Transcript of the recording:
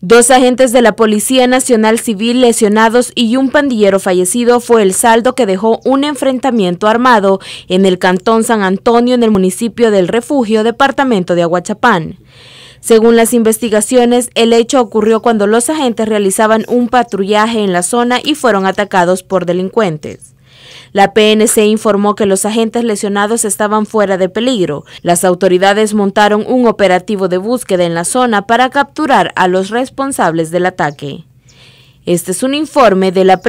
Dos agentes de la Policía Nacional Civil lesionados y un pandillero fallecido fue el saldo que dejó un enfrentamiento armado en el Cantón San Antonio en el municipio del Refugio, departamento de Aguachapán. Según las investigaciones, el hecho ocurrió cuando los agentes realizaban un patrullaje en la zona y fueron atacados por delincuentes. La PNC informó que los agentes lesionados estaban fuera de peligro. Las autoridades montaron un operativo de búsqueda en la zona para capturar a los responsables del ataque. Este es un informe de la